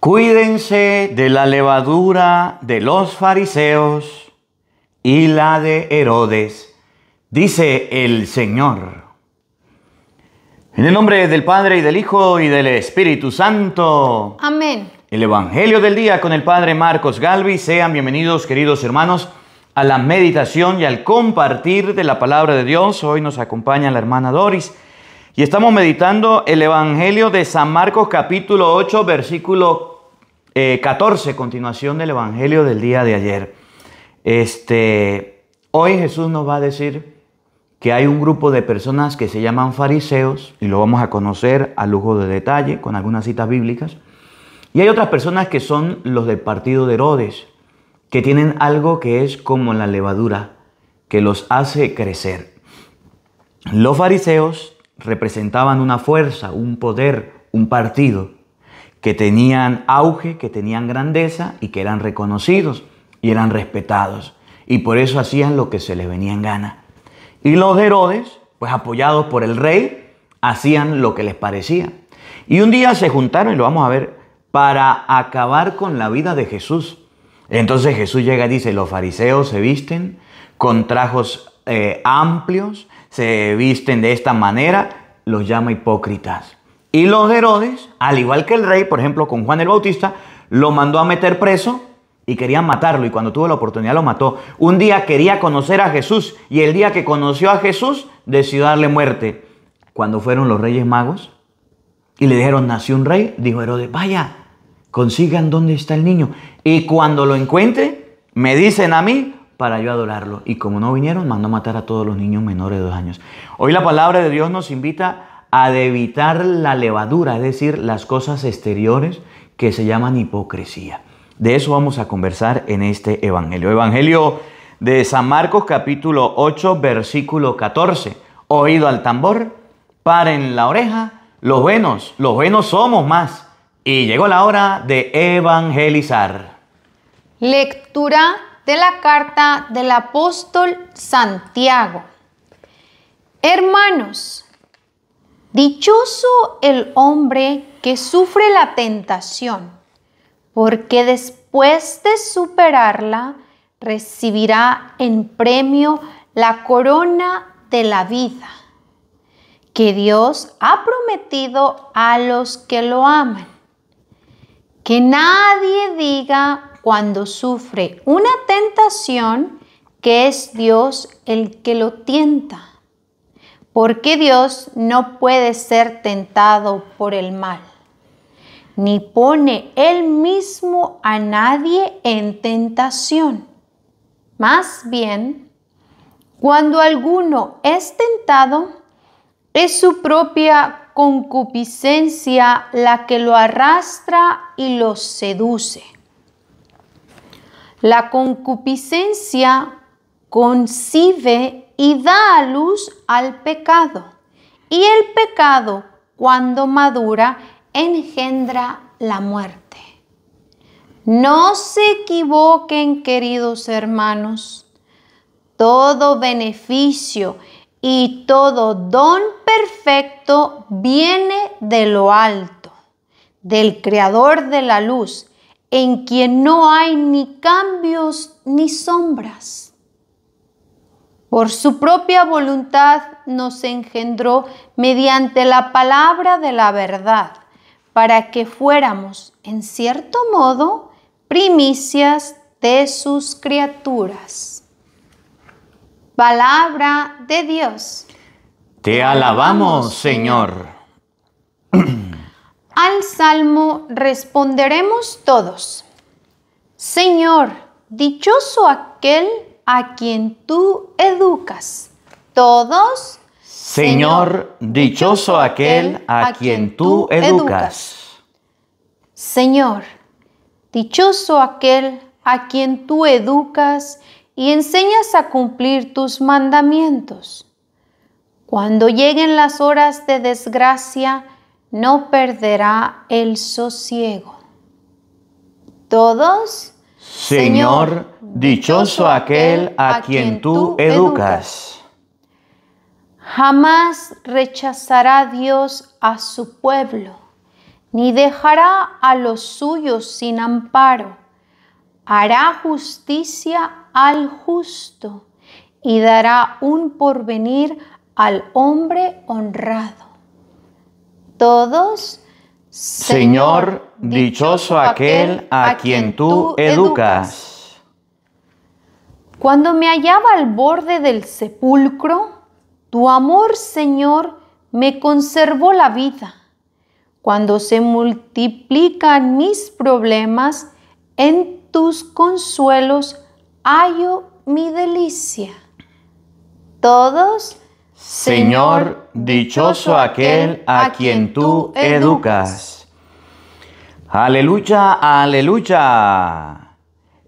Cuídense de la levadura de los fariseos y la de Herodes, dice el Señor. En el nombre del Padre y del Hijo y del Espíritu Santo. Amén. El Evangelio del Día con el Padre Marcos Galvi. Sean bienvenidos, queridos hermanos, a la meditación y al compartir de la palabra de Dios. Hoy nos acompaña la hermana Doris. Y estamos meditando el Evangelio de San Marcos capítulo 8, versículo 14, eh, continuación del Evangelio del día de ayer. Este, hoy Jesús nos va a decir que hay un grupo de personas que se llaman fariseos, y lo vamos a conocer a lujo de detalle con algunas citas bíblicas, y hay otras personas que son los del partido de Herodes, que tienen algo que es como la levadura, que los hace crecer. Los fariseos representaban una fuerza, un poder, un partido, que tenían auge, que tenían grandeza y que eran reconocidos y eran respetados. Y por eso hacían lo que se les venía en gana. Y los Herodes, pues apoyados por el rey, hacían lo que les parecía. Y un día se juntaron, y lo vamos a ver, para acabar con la vida de Jesús. Entonces Jesús llega y dice, los fariseos se visten con trajos eh, amplios, se visten de esta manera, los llama hipócritas. Y los Herodes, al igual que el rey, por ejemplo, con Juan el Bautista, lo mandó a meter preso y querían matarlo. Y cuando tuvo la oportunidad lo mató. Un día quería conocer a Jesús y el día que conoció a Jesús decidió darle muerte. Cuando fueron los reyes magos y le dijeron, nació un rey, dijo Herodes, vaya, consigan dónde está el niño. Y cuando lo encuentre, me dicen a mí para yo adorarlo. Y como no vinieron, mandó matar a todos los niños menores de dos años. Hoy la palabra de Dios nos invita a evitar la levadura, es decir, las cosas exteriores que se llaman hipocresía. De eso vamos a conversar en este Evangelio. Evangelio de San Marcos capítulo 8 versículo 14. Oído al tambor, paren la oreja, los buenos, los buenos somos más. Y llegó la hora de evangelizar. Lectura de la carta del apóstol Santiago. Hermanos, Dichoso el hombre que sufre la tentación, porque después de superarla recibirá en premio la corona de la vida que Dios ha prometido a los que lo aman. Que nadie diga cuando sufre una tentación que es Dios el que lo tienta porque Dios no puede ser tentado por el mal, ni pone Él mismo a nadie en tentación. Más bien, cuando alguno es tentado, es su propia concupiscencia la que lo arrastra y lo seduce. La concupiscencia concibe y da a luz al pecado. Y el pecado, cuando madura, engendra la muerte. No se equivoquen, queridos hermanos. Todo beneficio y todo don perfecto viene de lo alto, del Creador de la luz, en quien no hay ni cambios ni sombras. Por su propia voluntad nos engendró mediante la palabra de la verdad, para que fuéramos, en cierto modo, primicias de sus criaturas. Palabra de Dios. Te alabamos, Señor. Al salmo responderemos todos. Señor, dichoso aquel a quien tú educas. Todos. Señor, dichoso aquel a quien tú educas. Señor, dichoso aquel a quien tú educas y enseñas a cumplir tus mandamientos. Cuando lleguen las horas de desgracia, no perderá el sosiego. Todos. Señor, dichoso aquel a quien tú educas. Jamás rechazará Dios a su pueblo, ni dejará a los suyos sin amparo. Hará justicia al justo y dará un porvenir al hombre honrado. Todos Señor, dichoso aquel a quien tú educas. Cuando me hallaba al borde del sepulcro, tu amor, Señor, me conservó la vida. Cuando se multiplican mis problemas, en tus consuelos hallo mi delicia. Todos Señor, dichoso aquel a quien tú educas. Aleluya, aleluya.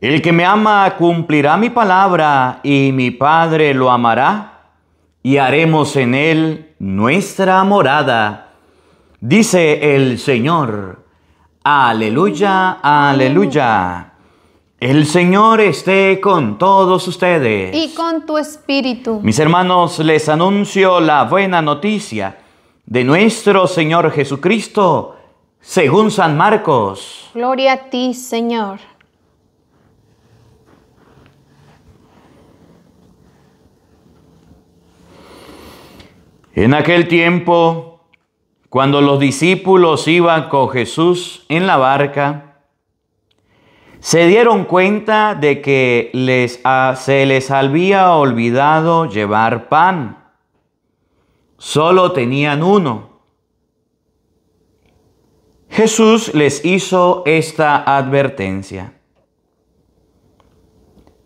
El que me ama cumplirá mi palabra y mi Padre lo amará y haremos en él nuestra morada. Dice el Señor. Aleluya, aleluya. El Señor esté con todos ustedes. Y con tu espíritu. Mis hermanos, les anuncio la buena noticia de nuestro Señor Jesucristo, según San Marcos. Gloria a ti, Señor. En aquel tiempo, cuando los discípulos iban con Jesús en la barca, se dieron cuenta de que les, se les había olvidado llevar pan. Solo tenían uno. Jesús les hizo esta advertencia.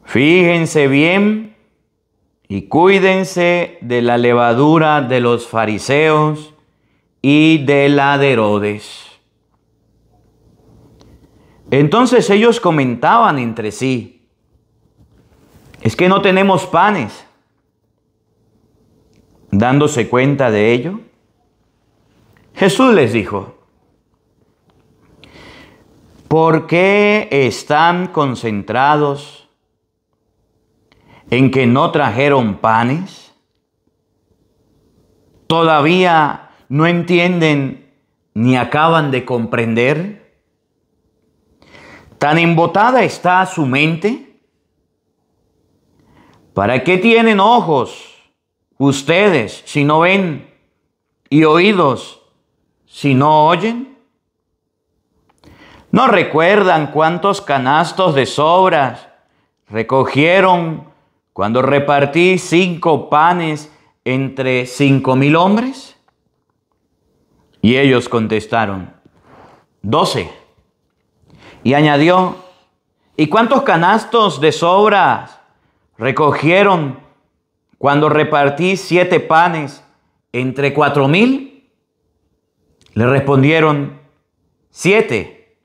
Fíjense bien y cuídense de la levadura de los fariseos y de la de Herodes. Entonces ellos comentaban entre sí, es que no tenemos panes. Dándose cuenta de ello, Jesús les dijo, ¿por qué están concentrados en que no trajeron panes? ¿Todavía no entienden ni acaban de comprender? Tan embotada está su mente. ¿Para qué tienen ojos ustedes si no ven y oídos si no oyen? ¿No recuerdan cuántos canastos de sobras recogieron cuando repartí cinco panes entre cinco mil hombres? Y ellos contestaron, doce. Y añadió, ¿y cuántos canastos de sobras recogieron cuando repartí siete panes entre cuatro mil? Le respondieron, siete.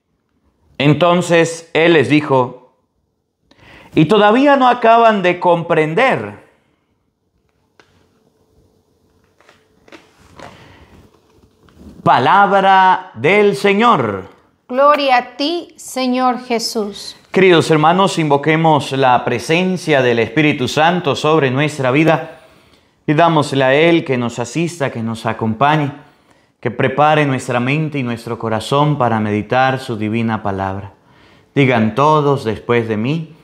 Entonces él les dijo, y todavía no acaban de comprender. Palabra del Señor. Gloria a ti, Señor Jesús. Queridos hermanos, invoquemos la presencia del Espíritu Santo sobre nuestra vida. y dámosle a Él que nos asista, que nos acompañe, que prepare nuestra mente y nuestro corazón para meditar su divina palabra. Digan todos después de mí,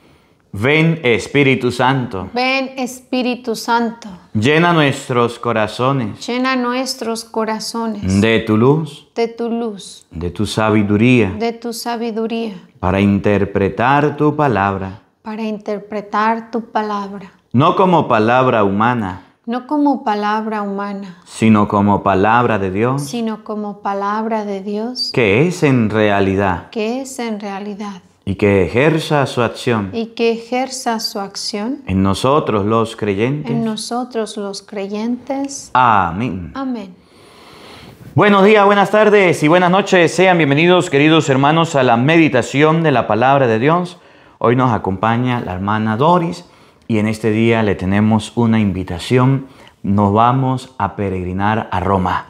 Ven Espíritu Santo. Ven Espíritu Santo. Llena nuestros corazones. Llena nuestros corazones. De tu luz. De tu luz. De tu sabiduría. De tu sabiduría. Para interpretar tu palabra. Para interpretar tu palabra. No como palabra humana. No como palabra humana. Sino como palabra de Dios. Sino como palabra de Dios. Que es en realidad. Que es en realidad y que ejerza su acción. Y que ejerza su acción. En nosotros los creyentes. En nosotros los creyentes. Amén. Amén. Buenos días, buenas tardes y buenas noches. Sean bienvenidos, queridos hermanos, a la meditación de la palabra de Dios. Hoy nos acompaña la hermana Doris y en este día le tenemos una invitación. Nos vamos a peregrinar a Roma.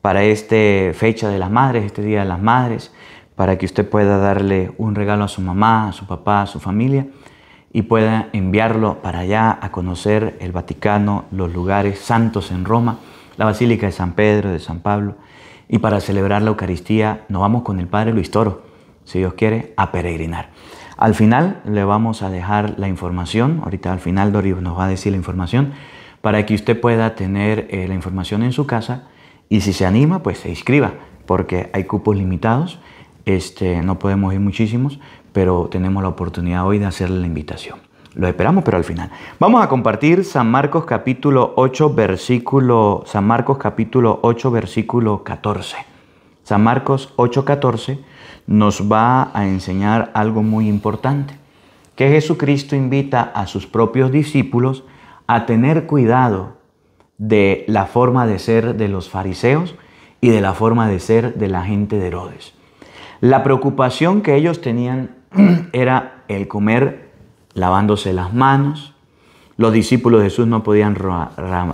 Para esta fecha de las madres, este Día de las Madres, para que usted pueda darle un regalo a su mamá, a su papá, a su familia y pueda enviarlo para allá a conocer el Vaticano, los lugares santos en Roma, la Basílica de San Pedro, de San Pablo. Y para celebrar la Eucaristía nos vamos con el Padre Luis Toro, si Dios quiere, a peregrinar. Al final le vamos a dejar la información, ahorita al final Dori nos va a decir la información, para que usted pueda tener eh, la información en su casa y si se anima, pues se inscriba, porque hay cupos limitados este, no podemos ir muchísimos, pero tenemos la oportunidad hoy de hacerle la invitación. Lo esperamos, pero al final. Vamos a compartir San Marcos capítulo 8, versículo, San Marcos capítulo 8, versículo 14. San Marcos nos va a enseñar algo muy importante, que Jesucristo invita a sus propios discípulos a tener cuidado de la forma de ser de los fariseos y de la forma de ser de la gente de Herodes. La preocupación que ellos tenían era el comer lavándose las manos. Los discípulos de Jesús no podían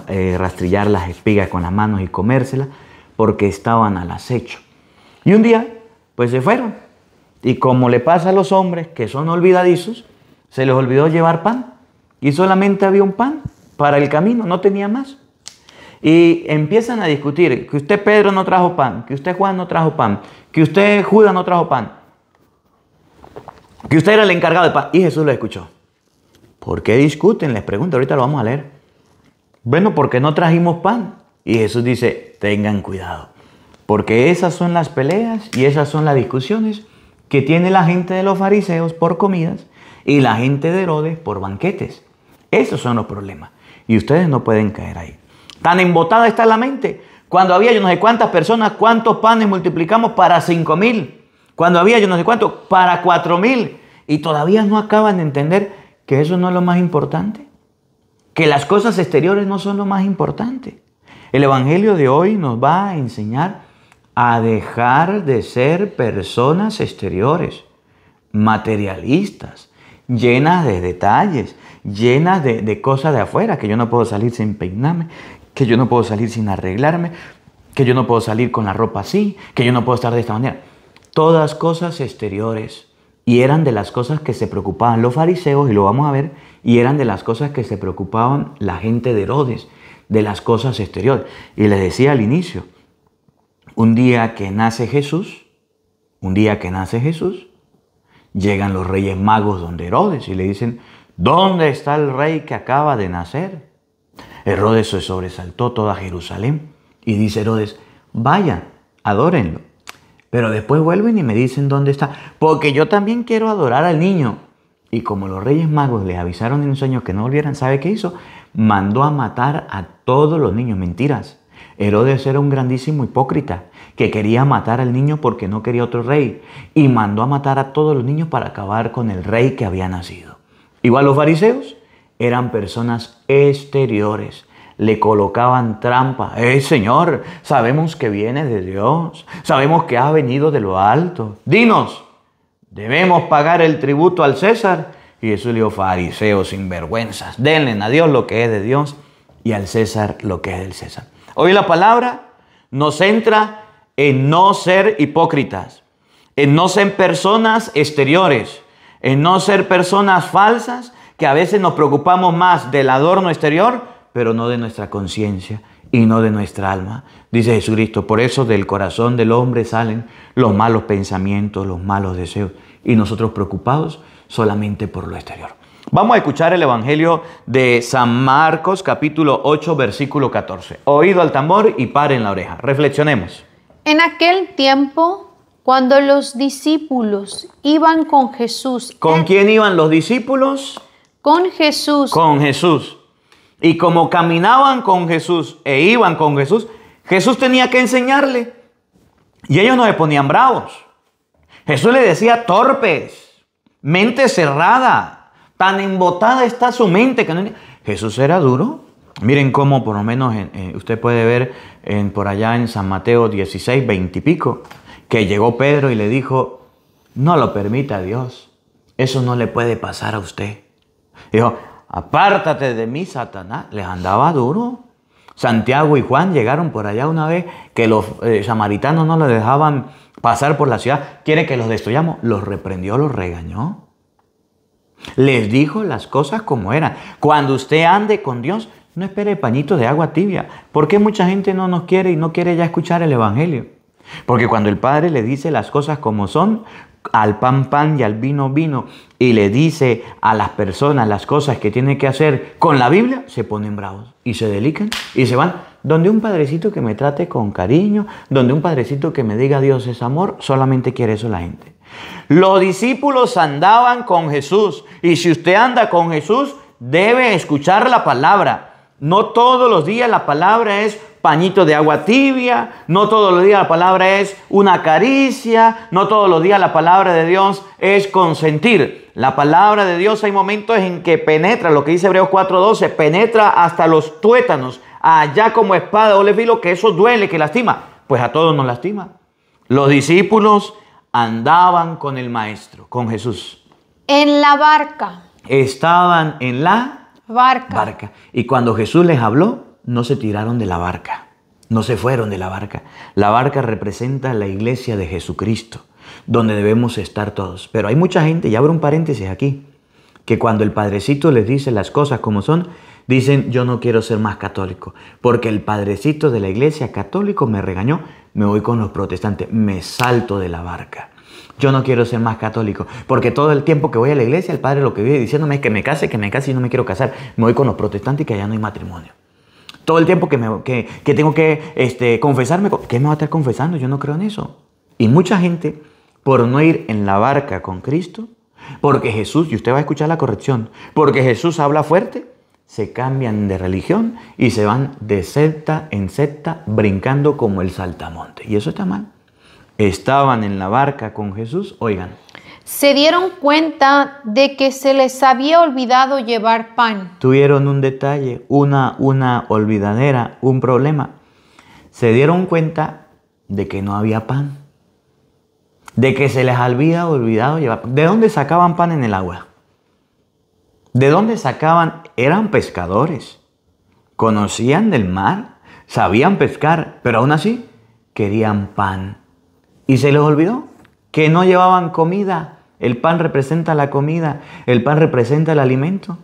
eh, rastrillar las espigas con las manos y comérselas porque estaban al acecho. Y un día, pues se fueron. Y como le pasa a los hombres que son olvidadizos, se les olvidó llevar pan. Y solamente había un pan para el camino, no tenía más. Y empiezan a discutir que usted Pedro no trajo pan, que usted Juan no trajo pan, que usted Judas no trajo pan, que usted era el encargado de pan. Y Jesús lo escuchó. ¿Por qué discuten? Les pregunto, ahorita lo vamos a leer. Bueno, porque no trajimos pan. Y Jesús dice, tengan cuidado, porque esas son las peleas y esas son las discusiones que tiene la gente de los fariseos por comidas y la gente de Herodes por banquetes. Esos son los problemas. Y ustedes no pueden caer ahí. Tan embotada está la mente. Cuando había yo no sé cuántas personas, cuántos panes multiplicamos para cinco mil. Cuando había yo no sé cuántos, para cuatro mil. Y todavía no acaban de entender que eso no es lo más importante. Que las cosas exteriores no son lo más importante. El Evangelio de hoy nos va a enseñar a dejar de ser personas exteriores, materialistas, llenas de detalles, llenas de, de cosas de afuera, que yo no puedo salir sin peinarme, que yo no puedo salir sin arreglarme, que yo no puedo salir con la ropa así, que yo no puedo estar de esta manera. Todas cosas exteriores. Y eran de las cosas que se preocupaban los fariseos, y lo vamos a ver, y eran de las cosas que se preocupaban la gente de Herodes, de las cosas exteriores. Y les decía al inicio, un día que nace Jesús, un día que nace Jesús, llegan los reyes magos donde Herodes y le dicen, ¿dónde está el rey que acaba de nacer? Herodes se sobresaltó toda Jerusalén y dice Herodes, vaya, adórenlo. Pero después vuelven y me dicen dónde está, porque yo también quiero adorar al niño. Y como los reyes magos les avisaron en un sueño que no volvieran, ¿sabe qué hizo? Mandó a matar a todos los niños, mentiras. Herodes era un grandísimo hipócrita que quería matar al niño porque no quería otro rey y mandó a matar a todos los niños para acabar con el rey que había nacido. Igual los fariseos, eran personas exteriores. Le colocaban trampa. ¡Eh, Señor! Sabemos que viene de Dios. Sabemos que ha venido de lo alto. Dinos, ¿debemos pagar el tributo al César? Y Jesús le dijo, fariseos sinvergüenzas, denle a Dios lo que es de Dios y al César lo que es del César. Hoy la palabra nos centra en no ser hipócritas, en no ser personas exteriores, en no ser personas falsas, que a veces nos preocupamos más del adorno exterior, pero no de nuestra conciencia y no de nuestra alma. Dice Jesucristo, por eso del corazón del hombre salen los malos pensamientos, los malos deseos, y nosotros preocupados solamente por lo exterior. Vamos a escuchar el Evangelio de San Marcos capítulo 8 versículo 14. Oído al tambor y en la oreja. Reflexionemos. En aquel tiempo, cuando los discípulos iban con Jesús... ¿Con quién iban los discípulos? Con Jesús. Con Jesús. Y como caminaban con Jesús e iban con Jesús, Jesús tenía que enseñarle. Y ellos no se ponían bravos. Jesús le decía torpes, mente cerrada, tan embotada está su mente que no... Jesús era duro. Miren cómo por lo menos eh, usted puede ver en, por allá en San Mateo 16, 20 y pico, que llegó Pedro y le dijo, no lo permita Dios, eso no le puede pasar a usted. Dijo, apártate de mí, Satanás. Les andaba duro. Santiago y Juan llegaron por allá una vez que los eh, samaritanos no les dejaban pasar por la ciudad. Quiere que los destruyamos. Los reprendió, los regañó. Les dijo las cosas como eran. Cuando usted ande con Dios, no espere pañitos de agua tibia. porque mucha gente no nos quiere y no quiere ya escuchar el Evangelio? Porque cuando el Padre le dice las cosas como son, al pan pan y al vino vino y le dice a las personas las cosas que tiene que hacer con la Biblia, se ponen bravos y se delican y se van. Donde un padrecito que me trate con cariño, donde un padrecito que me diga Dios es amor, solamente quiere eso la gente. Los discípulos andaban con Jesús y si usted anda con Jesús, debe escuchar la palabra. No todos los días la palabra es pañitos de agua tibia, no todos los días la palabra es una caricia, no todos los días la palabra de Dios es consentir. La palabra de Dios hay momentos en que penetra, lo que dice Hebreos 4:12, penetra hasta los tuétanos, allá como espada o vi filo, que eso duele, que lastima. Pues a todos nos lastima. Los discípulos andaban con el maestro, con Jesús. En la barca. Estaban en la barca. barca. Y cuando Jesús les habló, no se tiraron de la barca, no se fueron de la barca. La barca representa la iglesia de Jesucristo, donde debemos estar todos. Pero hay mucha gente, y abro un paréntesis aquí, que cuando el Padrecito les dice las cosas como son, dicen, yo no quiero ser más católico, porque el Padrecito de la iglesia católico me regañó, me voy con los protestantes, me salto de la barca. Yo no quiero ser más católico, porque todo el tiempo que voy a la iglesia, el padre lo que vive diciéndome es que me case, que me case y no me quiero casar. Me voy con los protestantes y que allá no hay matrimonio. Todo el tiempo que, me, tengo que este, confesarme, ¿qué me va a estar confesando? Yo no creo en eso. Y mucha gente, por no ir en la barca con Cristo, porque Jesús, y usted va a escuchar la corrección, porque Jesús habla fuerte, se cambian de religión y se van de secta en secta brincando como el saltamonte. Y eso está mal. Estaban en la barca con Jesús, oigan, se dieron cuenta de que se les había olvidado llevar pan. Tuvieron un detalle, una, una olvidadera, un problema. Se dieron cuenta de que no había pan. De que se les había olvidado llevar pan. ¿De dónde sacaban pan en el agua? ¿De dónde sacaban? Eran pescadores. Conocían del mar. Sabían pescar. Pero aún así querían pan. ¿Y se les olvidó? que no llevaban comida. El pan representa la comida, el pan representa el alimento.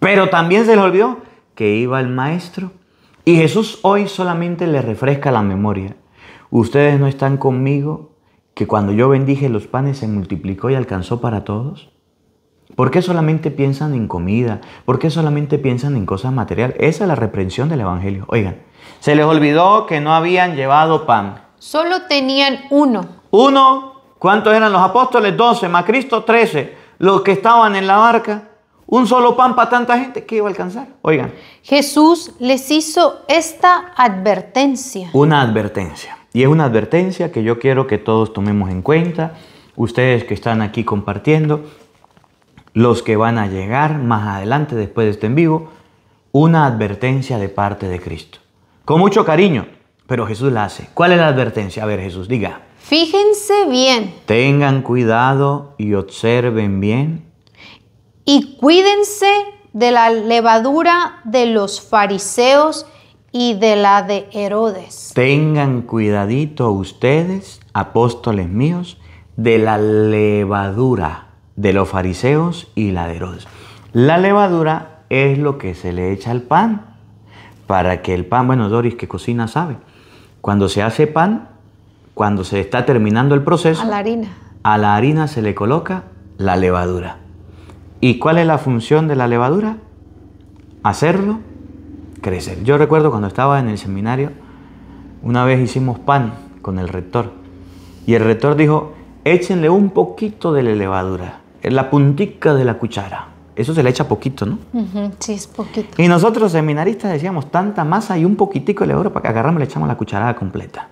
Pero también se les olvidó que iba el maestro. Y Jesús hoy solamente le refresca la memoria. Ustedes no están conmigo, que cuando yo bendije los panes se multiplicó y alcanzó para todos. ¿Por qué solamente piensan en comida? ¿Por qué solamente piensan en cosas materiales? Esa es la reprensión del Evangelio. Oigan, se les olvidó que no habían llevado pan. Solo tenían uno. Uno ¿Cuántos eran los apóstoles? 12, más Cristo 13. Los que estaban en la barca, un solo pan para tanta gente, ¿qué iba a alcanzar? Oigan. Jesús les hizo esta advertencia. Una advertencia. Y es una advertencia que yo quiero que todos tomemos en cuenta. Ustedes que están aquí compartiendo, los que van a llegar más adelante después de este en vivo, una advertencia de parte de Cristo. Con mucho cariño, pero Jesús la hace. ¿Cuál es la advertencia? A ver, Jesús, diga. Fíjense bien. Tengan cuidado y observen bien. Y cuídense de la levadura de los fariseos y de la de Herodes. Tengan cuidadito ustedes, apóstoles míos, de la levadura de los fariseos y la de Herodes. La levadura es lo que se le echa al pan para que el pan, bueno, Doris que cocina sabe, cuando se hace pan, cuando se está terminando el proceso, a la harina, a la harina se le coloca la levadura. ¿Y cuál es la función de la levadura? Hacerlo crecer. Yo recuerdo cuando estaba en el seminario, una vez hicimos pan con el rector y el rector dijo, échenle un poquito de la levadura, la puntica de la cuchara. Eso se le echa poquito, ¿no? Sí, es poquito. Y nosotros seminaristas decíamos tanta masa y un poquitico de levadura para que agarramos y le echamos la cucharada completa.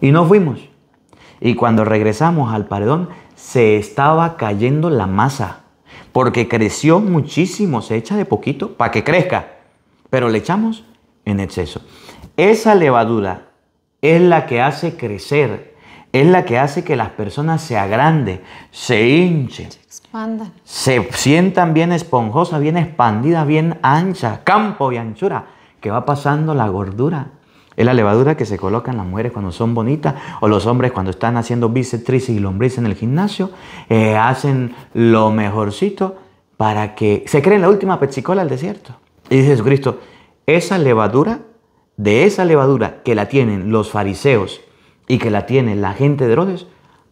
Y no fuimos. Y cuando regresamos al paredón, se estaba cayendo la masa, porque creció muchísimo, se echa de poquito para que crezca, pero le echamos en exceso. Esa levadura es la que hace crecer, es la que hace que las personas se agranden, se hinchen, se se sientan bien esponjosa, bien expandida, bien ancha, campo y anchura, que va pasando la gordura es la levadura que se colocan las mujeres cuando son bonitas o los hombres cuando están haciendo bíceps, y lombrices en el gimnasio. Eh, hacen lo mejorcito para que se creen la última pechicola del desierto. Y dice Jesucristo, esa levadura, de esa levadura que la tienen los fariseos y que la tiene la gente de Herodes,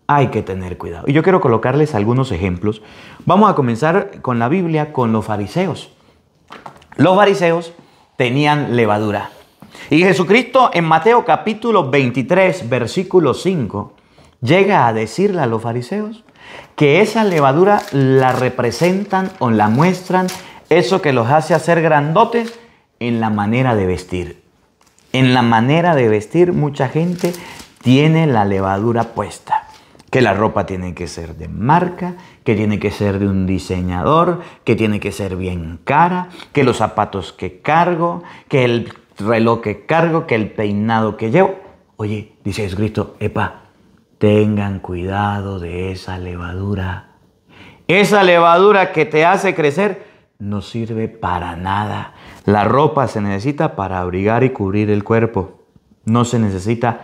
hay que tener cuidado. Y yo quiero colocarles algunos ejemplos. Vamos a comenzar con la Biblia, con los fariseos. Los fariseos tenían levadura. Y Jesucristo en Mateo capítulo 23, versículo 5, llega a decirle a los fariseos que esa levadura la representan o la muestran eso que los hace hacer grandotes en la manera de vestir. En la manera de vestir mucha gente tiene la levadura puesta. Que la ropa tiene que ser de marca, que tiene que ser de un diseñador, que tiene que ser bien cara, que los zapatos que cargo, que el reloj que cargo, que el peinado que llevo. Oye, dice Jesucristo, epa, tengan cuidado de esa levadura. Esa levadura que te hace crecer no sirve para nada. La ropa se necesita para abrigar y cubrir el cuerpo. No se necesita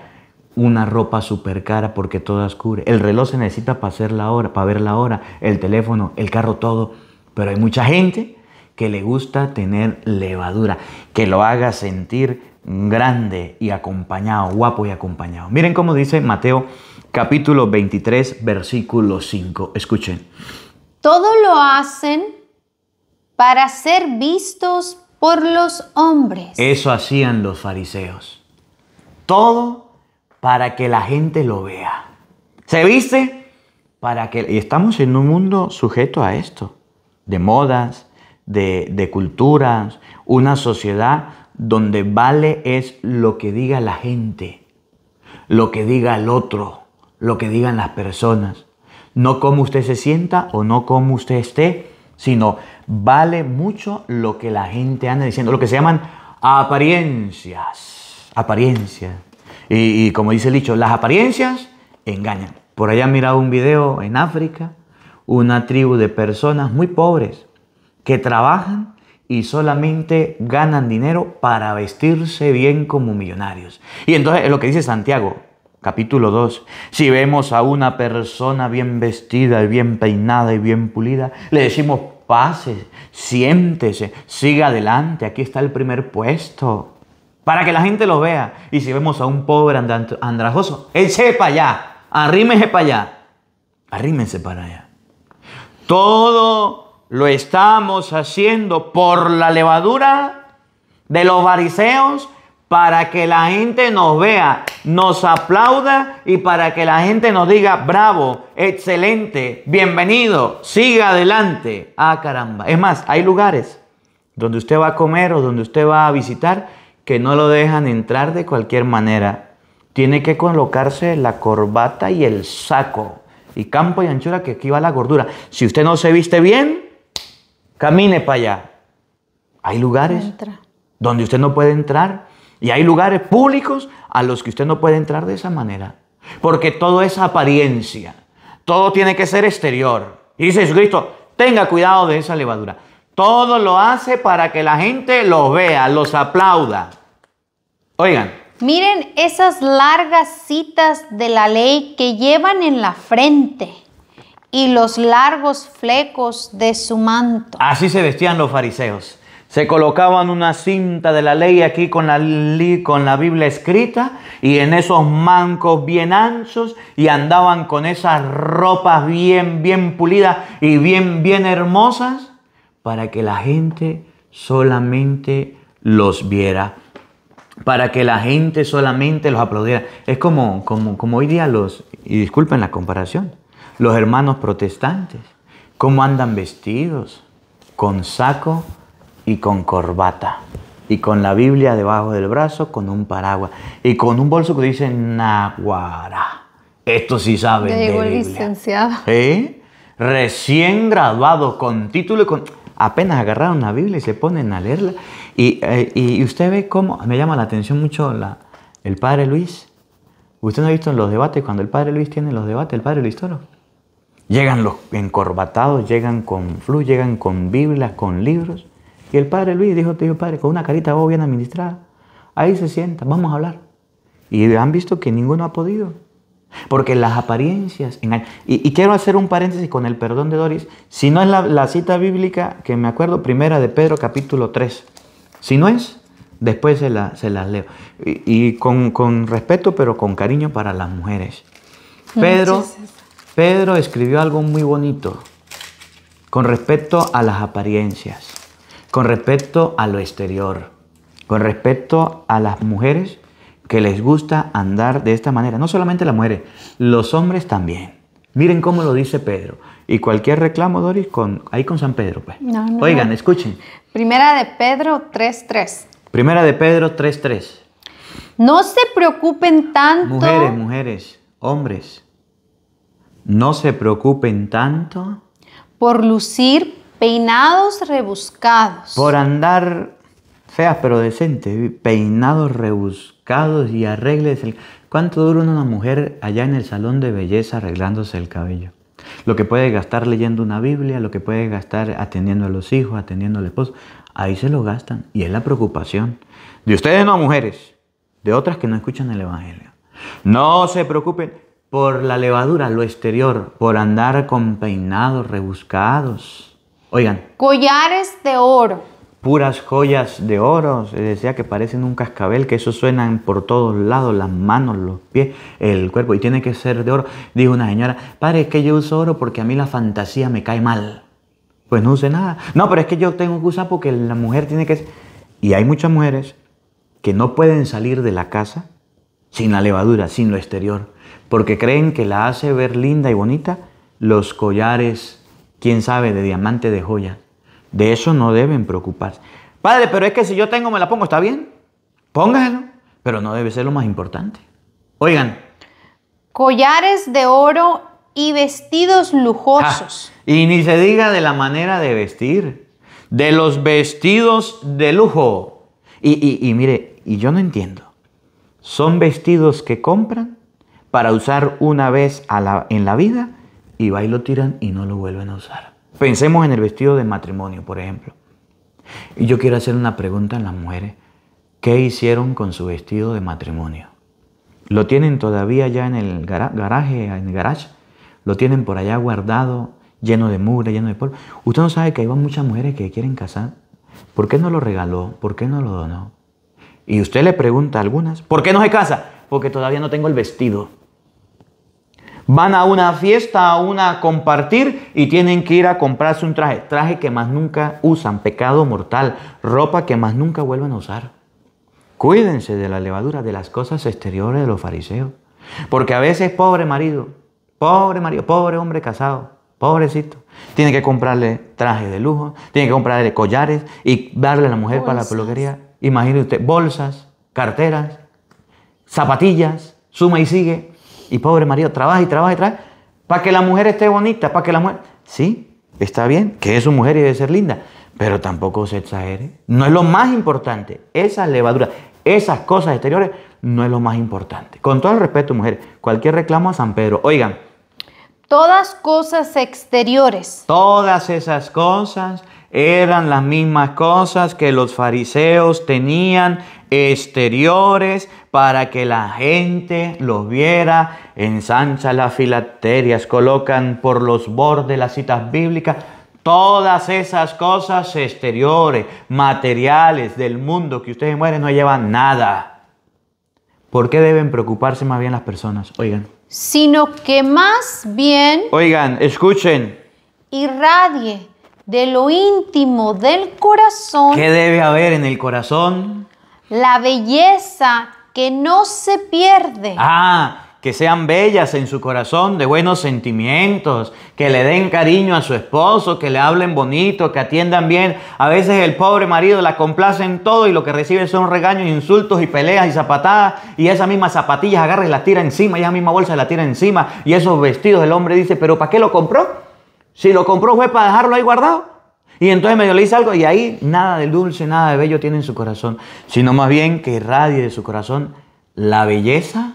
una ropa súper cara porque todas cubre. El reloj se necesita para hacer la hora, para ver la hora, el teléfono, el carro, todo. Pero hay mucha gente que le gusta tener levadura, que lo haga sentir grande y acompañado, guapo y acompañado. Miren cómo dice Mateo capítulo 23, versículo 5. Escuchen. Todo lo hacen para ser vistos por los hombres. Eso hacían los fariseos. Todo para que la gente lo vea. Se viste para que... Y estamos en un mundo sujeto a esto, de modas, de, culturas, una sociedad donde vale es lo que diga la gente, lo que diga el otro, lo que digan las personas. No cómo usted se sienta o no cómo usted esté, sino vale mucho lo que la gente anda diciendo, lo que se llaman apariencias. Apariencias. Y, como dice el dicho, las apariencias engañan. Por allá mirado un video en África, una tribu de personas muy pobres, que trabajan y solamente ganan dinero para vestirse bien como millonarios. Y entonces es lo que dice Santiago, capítulo 2. Si vemos a una persona bien vestida y bien peinada y bien pulida, le decimos, pase, siéntese, siga adelante, aquí está el primer puesto. Para que la gente lo vea. Y si vemos a un pobre andrajoso, échese para allá, arrímese para allá, arrímense para allá. Todo lo estamos haciendo por la levadura de los variseos para que la gente nos vea, nos aplauda y para que la gente nos diga, bravo, excelente, bienvenido, siga adelante. Ah, caramba. Es más, hay lugares donde usted va a comer o donde usted va a visitar que no lo dejan entrar de cualquier manera. Tiene que colocarse la corbata y el saco y campo y anchura que aquí va la gordura. Si usted no se viste bien, camine para allá. Hay lugares donde usted no puede entrar y hay lugares públicos a los que usted no puede entrar de esa manera. Porque todo es apariencia, todo tiene que ser exterior. Y dice Jesucristo, tenga cuidado de esa levadura. Todo lo hace para que la gente los vea, los aplauda. Oigan. Miren esas largas citas de la ley que llevan en la frente y los largos flecos de su manto. Así se vestían los fariseos. Se colocaban una cinta de la ley aquí con la, con la Biblia escrita y en esos mancos bien anchos y andaban con esas ropas bien, bien pulidas y bien, bien hermosas para que la gente solamente los viera, para que la gente solamente los aplaudiera. Es como, como, como hoy día los, y disculpen la comparación, los hermanos protestantes, cómo andan vestidos, con saco y con corbata, y con la Biblia debajo del brazo, con un paraguas, y con un bolso que dice Naguara. Esto sí sabe. ya llegó el licenciado. ¿Eh? Recién graduado, con título y con... Apenas agarraron la Biblia y se ponen a leerla. Eh, y, usted ve cómo... Me llama la atención mucho la, el padre Luis. Usted no ha visto en los debates, cuando el padre Luis tiene los debates, el padre Luis Toro. Llegan los encorbatados, llegan con flu, llegan con Biblias, con libros. Y el padre Luis dijo, te digo, padre, con una carita bien administrada, ahí se sienta, vamos a hablar. Y han visto que ninguno ha podido. Porque las apariencias Y, quiero hacer un paréntesis con el perdón de Doris. Si no es la, cita bíblica que me acuerdo, primera de Pedro capítulo 3. Si no es, después se, la, se las leo. Y, con, con, respeto, pero con cariño para las mujeres. Pedro, Pedro escribió algo muy bonito con respecto a las apariencias, con respecto a lo exterior, con respecto a las mujeres que les gusta andar de esta manera. No solamente las mujeres, los hombres también. Miren cómo lo dice Pedro. Y cualquier reclamo, Doris, ahí con San Pedro. Pues. Oigan, escuchen. Primera de Pedro 3.3. Primera de Pedro 3.3. No se preocupen tanto. Mujeres, mujeres, hombres. No se preocupen tanto. Por lucir peinados rebuscados. Por andar feas pero decentes, peinados rebuscados y arregles ¿Cuánto dura una mujer allá en el salón de belleza arreglándose el cabello? Lo que puede gastar leyendo una Biblia, lo que puede gastar atendiendo a los hijos, atendiendo al esposo, ahí se lo gastan. Y es la preocupación de ustedes no mujeres, de otras que no escuchan el Evangelio. No se preocupen, por la levadura, lo exterior, por andar con peinados rebuscados. Oigan. Collares de oro. Puras joyas de oro. Se decía que parecen un cascabel, que eso suenan por todos lados, las manos, los pies, el cuerpo, y tiene que ser de oro. Dijo una señora, padre, es que yo uso oro porque a mí la fantasía me cae mal. Pues no use nada. No, pero es que yo tengo que usar porque la mujer tiene que... Y hay muchas mujeres que no pueden salir de la casa sin la levadura, sin lo exterior porque creen que la hace ver linda y bonita los collares, quién sabe, de diamante, de joya. De eso no deben preocuparse. Padre, pero es que si yo tengo, me la pongo, está bien. Póngaselo, pero no debe ser lo más importante. Oigan. Collares de oro y vestidos lujosos. Ah, y ni se diga de la manera de vestir, de los vestidos de lujo. Y, y mire, y yo no entiendo. Son vestidos que compran para usar una vez en la vida y va y lo tiran y no lo vuelven a usar. Pensemos en el vestido de matrimonio, por ejemplo. Y yo quiero hacer una pregunta a las mujeres. ¿Qué hicieron con su vestido de matrimonio? ¿Lo tienen todavía ya en el garaje, en el garage? ¿Lo tienen por allá guardado, lleno de mugre, lleno de polvo? Usted no sabe que hay muchas mujeres que quieren casar. ¿Por qué no lo regaló? ¿Por qué no lo donó? Y usted le pregunta a algunas, ¿por qué no se casa? Porque todavía no tengo el vestido. Van a una fiesta, a una a compartir y tienen que ir a comprarse un traje. Traje que más nunca usan, pecado mortal. Ropa que más nunca vuelven a usar. Cuídense de la levadura, de las cosas exteriores de los fariseos. Porque a veces, pobre marido, pobre marido, pobre hombre casado, pobrecito, tiene que comprarle trajes de lujo, tiene que comprarle collares y darle a la mujer para la peluquería. imagínese, usted, bolsas, carteras, zapatillas, suma y sigue. Y pobre marido, trabaja y trabaja y trabaja. Para que la mujer esté bonita, para que la mujer... Sí, está bien, que es su mujer y debe ser linda. Pero tampoco se exagere. No es lo más importante. Esas levaduras, esas cosas exteriores, no es lo más importante. Con todo el respeto, mujer, cualquier reclamo a San Pedro. Oigan. Todas cosas exteriores. Todas esas cosas eran las mismas cosas que los fariseos tenían exteriores para que la gente los viera. Ensancha las filacterias, colocan por los bordes las citas bíblicas. Todas esas cosas exteriores, materiales del mundo que ustedes mueren no llevan nada. ¿Por qué deben preocuparse más bien las personas? Oigan. Sino que más bien. Oigan, escuchen. Irradie de lo íntimo del corazón. ¿Qué debe haber en el corazón? La belleza que no se pierde. Ah, que sean bellas en su corazón, de buenos sentimientos, que le den cariño a su esposo, que le hablen bonito, que atiendan bien. A veces el pobre marido la complace en todo y lo que recibe son regaños, insultos y peleas y zapatadas. Y esas mismas zapatillas agarra y las tira encima, y esa misma bolsa la tira encima. Y esos vestidos el hombre dice, pero ¿para qué lo compró? Si lo compró fue para dejarlo ahí guardado. Y entonces me le dice algo y ahí nada de dulce, nada de bello tiene en su corazón, sino más bien que irradie de su corazón la belleza.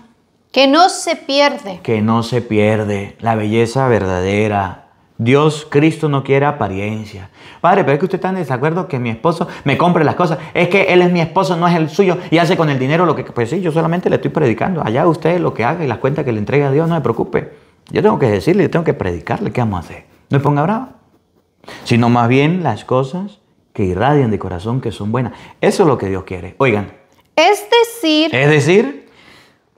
Que no se pierde. Que no se pierde, la belleza verdadera. Dios, Cristo no quiere apariencia. Padre, pero es que usted está en desacuerdo que mi esposo me compre las cosas. Es que él es mi esposo, no es el suyo y hace con el dinero lo que... Pues sí, yo solamente le estoy predicando. Allá usted lo que haga y las cuentas que le entregue a Dios, no se preocupe. Yo tengo que decirle, yo tengo que predicarle qué vamos a hacer. No ponga bravo, sino más bien las cosas que irradian de corazón que son buenas. Eso es lo que Dios quiere. Oigan. Es decir. Es decir.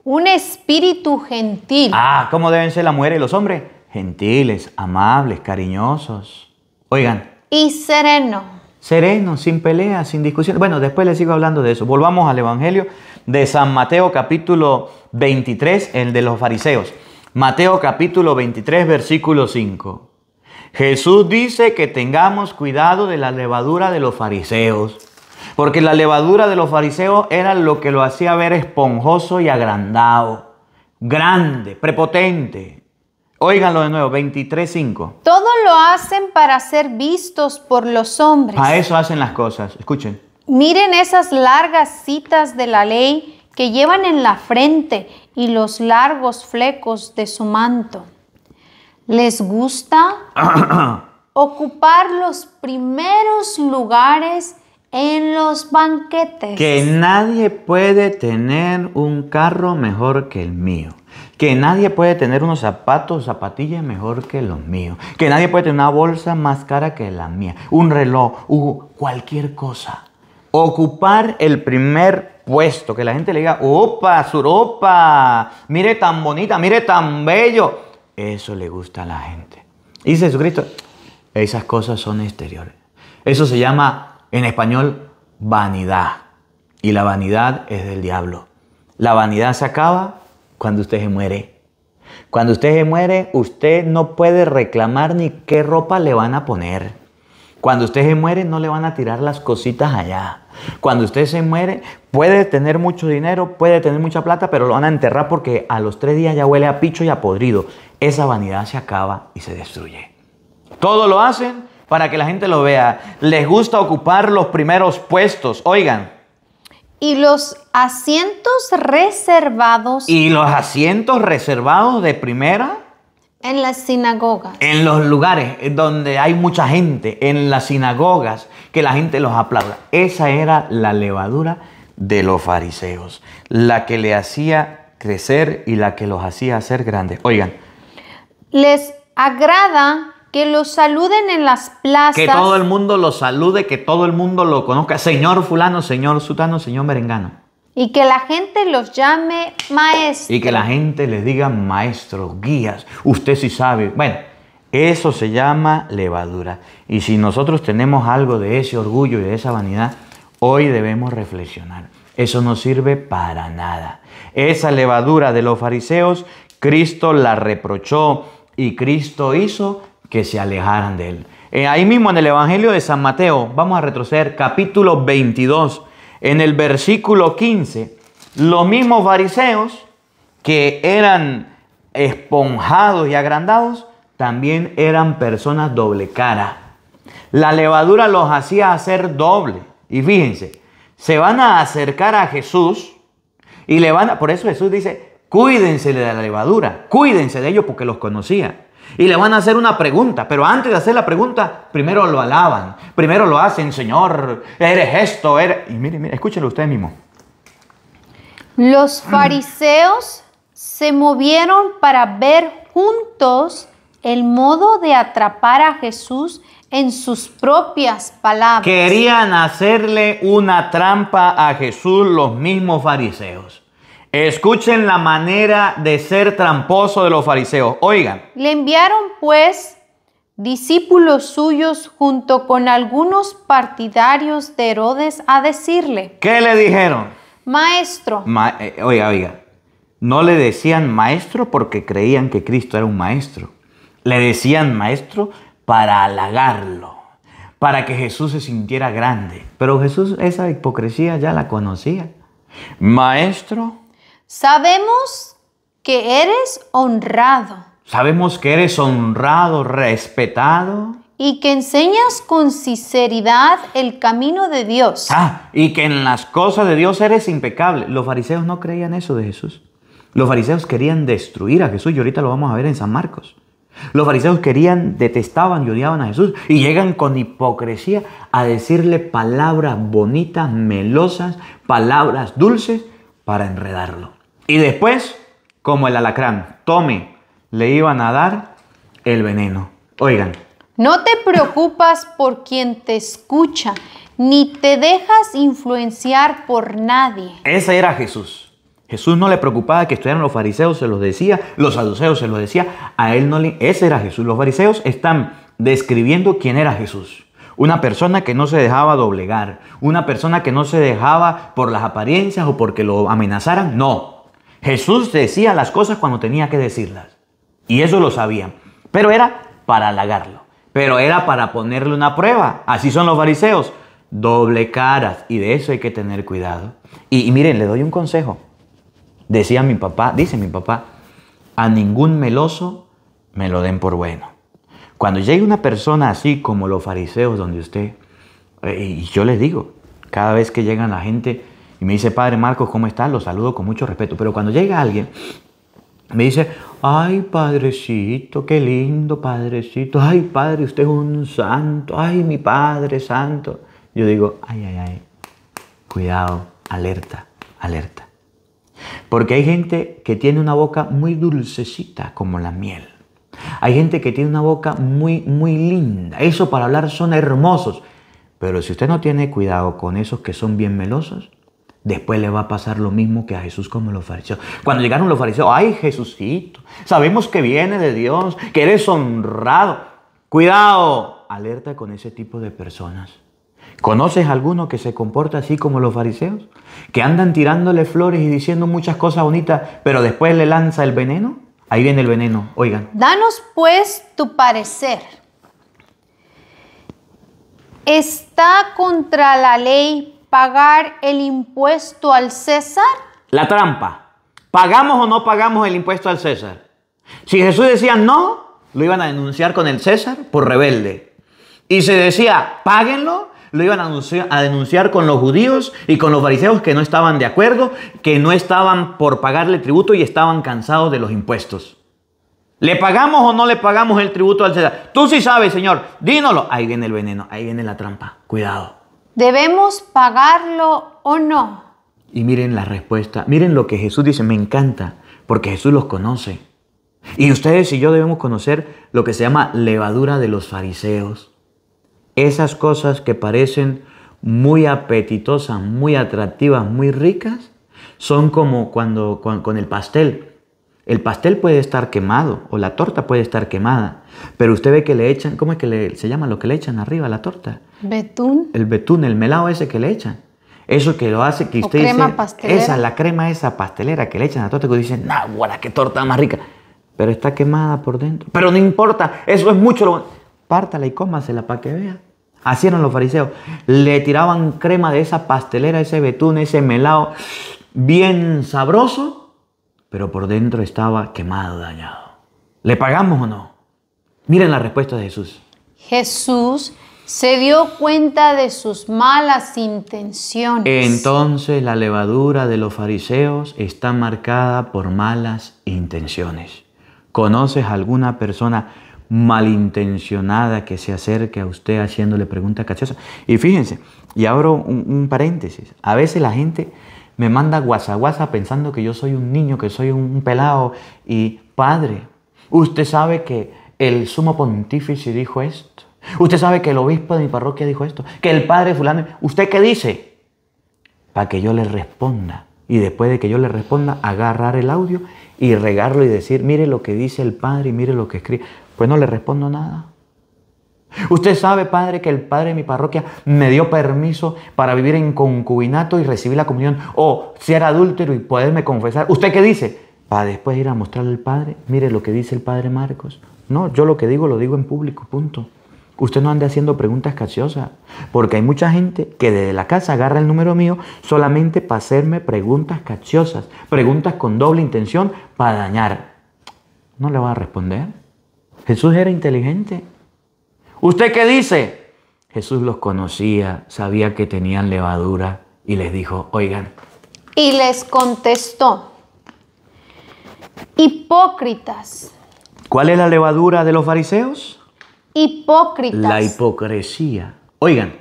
Un espíritu gentil. Ah, ¿cómo deben ser las mujeres y los hombres? Gentiles, amables, cariñosos. Oigan. Y sereno. Sereno, sin peleas, sin discusión. Bueno, después les sigo hablando de eso. Volvamos al Evangelio de San Mateo capítulo 23, el de los fariseos. Mateo capítulo 23, versículo 5. Jesús dice que tengamos cuidado de la levadura de los fariseos, porque la levadura de los fariseos era lo que lo hacía ver esponjoso y agrandado, grande, prepotente. Óiganlo de nuevo, 23.5. Todo lo hacen para ser vistos por los hombres. A eso hacen las cosas, escuchen. Miren esas largas citas de la ley que llevan en la frente y los largos flecos de su manto les gusta ocupar los primeros lugares en los banquetes. Que nadie puede tener un carro mejor que el mío. Que nadie puede tener unos zapatos, zapatillas mejor que los míos. Que nadie puede tener una bolsa más cara que la mía. Un reloj, uh, cualquier cosa. Ocupar el primer puesto. Que la gente le diga, opa, suropa, mire tan bonita, mire tan bello eso le gusta a la gente. Y Jesucristo, esas cosas son exteriores. Eso se llama en español vanidad. Y la vanidad es del diablo. La vanidad se acaba cuando usted se muere. Cuando usted se muere, usted no puede reclamar ni qué ropa le van a poner. Cuando usted se muere, no le van a tirar las cositas allá. Cuando usted se muere, puede tener mucho dinero, puede tener mucha plata, pero lo van a enterrar porque a los tres días ya huele a picho y a podrido esa vanidad se acaba y se destruye. Todo lo hacen para que la gente lo vea. Les gusta ocupar los primeros puestos. Oigan. Y los asientos reservados. Y los asientos reservados de primera. En las sinagogas. En los lugares donde hay mucha gente, en las sinagogas, que la gente los aplauda. Esa era la levadura de los fariseos, la que le hacía crecer y la que los hacía ser grandes. Oigan, les agrada que los saluden en las plazas. Que todo el mundo los salude, que todo el mundo lo conozca. Señor fulano, señor sutano, señor merengano. Y que la gente los llame maestro. Y que la gente les diga maestro, guías. Usted sí sabe. Bueno, eso se llama levadura. Y si nosotros tenemos algo de ese orgullo y de esa vanidad, hoy debemos reflexionar. Eso no sirve para nada. Esa levadura de los fariseos, Cristo la reprochó, y Cristo hizo que se alejaran de él. Eh, ahí mismo en el Evangelio de San Mateo, vamos a retroceder, capítulo 22, en el versículo 15, los mismos fariseos que eran esponjados y agrandados, también eran personas doble cara. La levadura los hacía hacer doble. Y fíjense, se van a acercar a Jesús y le van a, por eso Jesús dice, Cuídense de la levadura, cuídense de ellos porque los conocía. Y le van a hacer una pregunta, pero antes de hacer la pregunta, primero lo alaban, primero lo hacen, Señor, eres esto, eres... Y miren, miren, escúchenlo ustedes mismo. Los fariseos se movieron para ver juntos el modo de atrapar a Jesús en sus propias palabras. Querían hacerle una trampa a Jesús los mismos fariseos. Escuchen la manera de ser tramposo de los fariseos. Oigan. Le enviaron pues discípulos suyos junto con algunos partidarios de Herodes a decirle. ¿Qué le dijeron? Maestro. Eh, oiga, oiga. No le decían maestro porque creían que Cristo era un maestro. Le decían maestro para halagarlo, para que Jesús se sintiera grande. Pero Jesús esa hipocresía ya la conocía. Maestro, Sabemos que eres honrado. Sabemos que eres honrado, respetado. Y que enseñas con sinceridad el camino de Dios. Ah, y que en las cosas de Dios eres impecable. Los fariseos no creían eso de Jesús. Los fariseos querían destruir a Jesús y ahorita lo vamos a ver en San Marcos. Los fariseos querían, detestaban y odiaban a Jesús y llegan con hipocresía a decirle palabras bonitas, melosas, palabras dulces para enredarlo. Y después, como el alacrán, tome, le iban a dar el veneno. Oigan. No te preocupas por quien te escucha, ni te dejas influenciar por nadie. Ese era Jesús. Jesús no le preocupaba que estuvieran los fariseos, se los decía, los saduceos se los decía, a él no le... Ese era Jesús. Los fariseos están describiendo quién era Jesús. Una persona que no se dejaba doblegar, una persona que no se dejaba por las apariencias o porque lo amenazaran, no. Jesús decía las cosas cuando tenía que decirlas. Y eso lo sabían. Pero era para halagarlo. Pero era para ponerle una prueba. Así son los fariseos. Doble caras. Y de eso hay que tener cuidado. Y, miren, le doy un consejo. Decía mi papá, dice mi papá, a ningún meloso me lo den por bueno. Cuando llegue una persona así como los fariseos donde usted, eh, y yo les digo, cada vez que llegan la gente, y me dice, Padre Marcos, ¿cómo estás? Lo saludo con mucho respeto. Pero cuando llega alguien, me dice, ay, Padrecito, qué lindo, Padrecito, ay, Padre, usted es un santo, ay, mi Padre santo. Yo digo, ay, ay, ay, cuidado, alerta, alerta. Porque hay gente que tiene una boca muy dulcecita como la miel. Hay gente que tiene una boca muy, muy linda. Eso para hablar son hermosos. Pero si usted no tiene cuidado con esos que son bien melosos, Después le va a pasar lo mismo que a Jesús como los fariseos. Cuando llegaron los fariseos, ay Jesucito, sabemos que viene de Dios, que eres honrado. Cuidado, alerta con ese tipo de personas. ¿Conoces alguno que se comporta así como los fariseos? Que andan tirándole flores y diciendo muchas cosas bonitas, pero después le lanza el veneno. Ahí viene el veneno, oigan. Danos pues tu parecer. ¿Está contra la ley pagar el impuesto al César? La trampa. ¿Pagamos o no pagamos el impuesto al César? Si Jesús decía no, lo iban a denunciar con el César por rebelde. Y se decía, páguenlo, lo iban a, denunciar, con los judíos y con los fariseos que no estaban de acuerdo, que no estaban por pagarle tributo y estaban cansados de los impuestos. ¿Le pagamos o no le pagamos el tributo al César? Tú sí sabes, Señor, dínoslo. Ahí viene el veneno, ahí viene la trampa. Cuidado. ¿Debemos pagarlo o no? Y miren la respuesta, miren lo que Jesús dice, me encanta, porque Jesús los conoce. Y ustedes y yo debemos conocer lo que se llama levadura de los fariseos. Esas cosas que parecen muy apetitosas, muy atractivas, muy ricas, son como cuando con, el pastel. El pastel puede estar quemado o la torta puede estar quemada, pero usted ve que le echan, ¿cómo es que se llama lo que le echan arriba a la torta? Betún. El betún, el melado ese que le echan. Eso que lo hace que usted o crema dice, pastelera. esa la crema esa pastelera que le echan a la torta que usted dice, guara, qué torta más rica." Pero está quemada por dentro. Pero no importa, eso es mucho lo Pártala y cómasela para que vea. Así eran los fariseos. Le tiraban crema de esa pastelera, ese betún, ese melado bien sabroso pero por dentro estaba quemado, dañado. ¿Le pagamos o no? Miren la respuesta de Jesús. Jesús se dio cuenta de sus malas intenciones. Entonces la levadura de los fariseos está marcada por malas intenciones. ¿Conoces alguna persona malintencionada que se acerque a usted haciéndole preguntas cachosas? Y fíjense, y abro un paréntesis, a veces la gente me manda guasa pensando que yo soy un niño, que soy un pelado. Y Padre, usted sabe que el sumo pontífice dijo esto. Usted sabe que el obispo de mi parroquia dijo esto. Que el padre fulano, ¿usted qué dice? Para que yo le responda. Y después de que yo le responda, agarrar el audio y regarlo y decir, mire lo que dice el padre y mire lo que escribe. Pues no le respondo nada. Usted sabe, Padre, que el Padre de mi parroquia me dio permiso para vivir en concubinato y recibir la comunión o ser adúltero y poderme confesar. ¿Usted qué dice? Para después ir a mostrarle al Padre, mire lo que dice el Padre Marcos. No, yo lo que digo lo digo en público, punto. Usted no ande haciendo preguntas caciosas porque hay mucha gente que desde la casa agarra el número mío solamente para hacerme preguntas caciosas, preguntas con doble intención para dañar. No le va a responder. Jesús era inteligente. ¿Usted qué dice? Jesús los conocía, sabía que tenían levadura y les dijo, oigan. Y les contestó, hipócritas. ¿Cuál es la levadura de los fariseos? Hipócritas. La hipocresía. Oigan.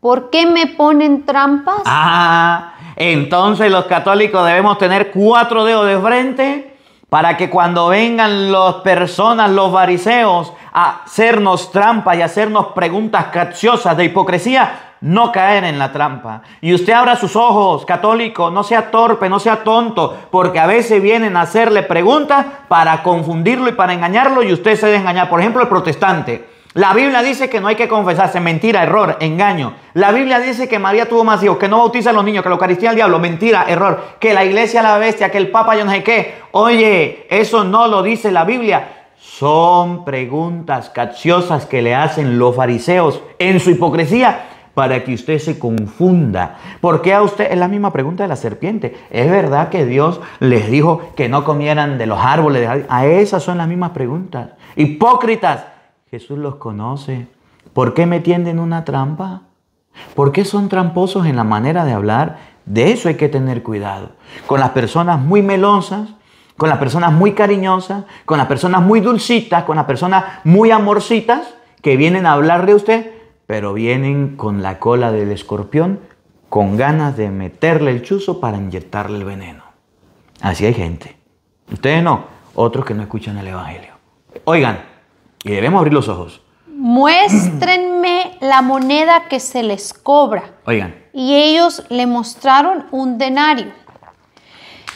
¿Por qué me ponen trampas? Ah, entonces los católicos debemos tener cuatro dedos de frente para que cuando vengan las personas, los fariseos, a hacernos trampa y hacernos preguntas capciosas de hipocresía, no caer en la trampa. Y usted abra sus ojos, católico, no sea torpe, no sea tonto, porque a veces vienen a hacerle preguntas para confundirlo y para engañarlo y usted se debe engañar. Por ejemplo, el protestante. La Biblia dice que no hay que confesarse, mentira, error, engaño. La Biblia dice que María tuvo más hijos, que no bautiza a los niños, que la Eucaristía el diablo, mentira, error, que la iglesia la bestia, que el Papa yo no sé qué. Oye, eso no lo dice la Biblia. Son preguntas capciosas que le hacen los fariseos en su hipocresía para que usted se confunda. Porque a usted es la misma pregunta de la serpiente. ¿Es verdad que Dios les dijo que no comieran de los árboles? A esas son las mismas preguntas. Hipócritas. Jesús los conoce. ¿Por qué me tienden una trampa? ¿Por qué son tramposos en la manera de hablar? De eso hay que tener cuidado. Con las personas muy melonzas, con las personas muy cariñosas, con las personas muy dulcitas, con las personas muy amorcitas que vienen a hablar de usted, pero vienen con la cola del escorpión, con ganas de meterle el chuzo para inyectarle el veneno. Así hay gente. Ustedes no, otros que no escuchan el Evangelio. Oigan, y debemos abrir los ojos. Muéstrenme la moneda que se les cobra. Oigan. Y ellos le mostraron un denario.